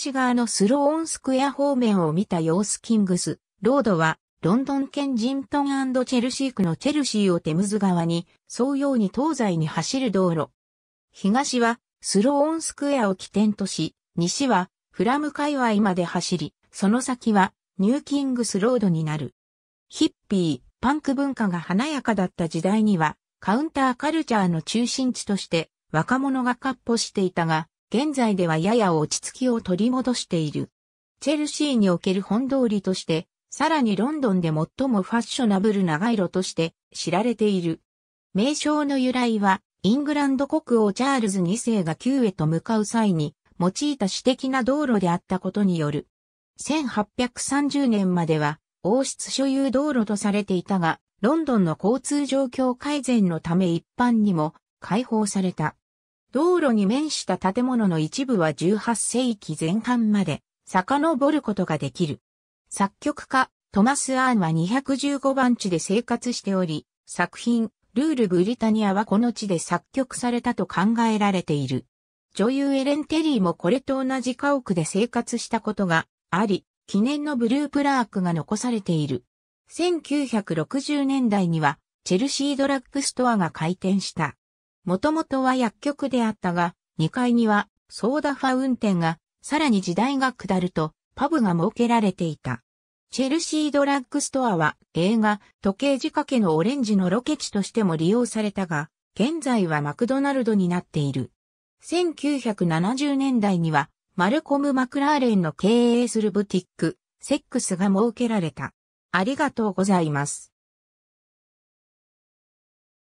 ち側のスローンスクエア方面を見た様子キングス、ロードは、ロンドン県ジントンチェルシー区のチェルシーをテムズ川に、沿うように東西に走る道路。東は、スローンスクエアを起点とし、西は、フラム界隈まで走り、その先は、ニューキングスロードになる。ヒッピー、パンク文化が華やかだった時代には、カウンターカルチャーの中心地として、若者が割歩していたが、現在ではやや落ち着きを取り戻している。チェルシーにおける本通りとして、さらにロンドンで最もファッショナブルな街路として知られている。名称の由来は、イングランド国王チャールズ2世が旧へと向かう際に、用いた私的な道路であったことによる。1830年までは、王室所有道路とされていたが、ロンドンの交通状況改善のため一般にも開放された。道路に面した建物の一部は18世紀前半まで遡ることができる。作曲家、トマス・アーンは215番地で生活しており、作品、ルール・ブリタニアはこの地で作曲されたと考えられている。女優エレン・テリーもこれと同じ家屋で生活したことがあり、記念のブループラークが残されている。1960年代には、チェルシードラッグストアが開店した。もともとは薬局であったが、2階にはソーダファウンテンが、さらに時代が下ると、パブが設けられていた。チェルシードラッグストアは映画、時計仕掛けのオレンジのロケ地としても利用されたが、現在はマクドナルドになっている。1970年代には、マルコム・マクラーレンの経営するブティック、セックスが設けられた。ありがとうございます。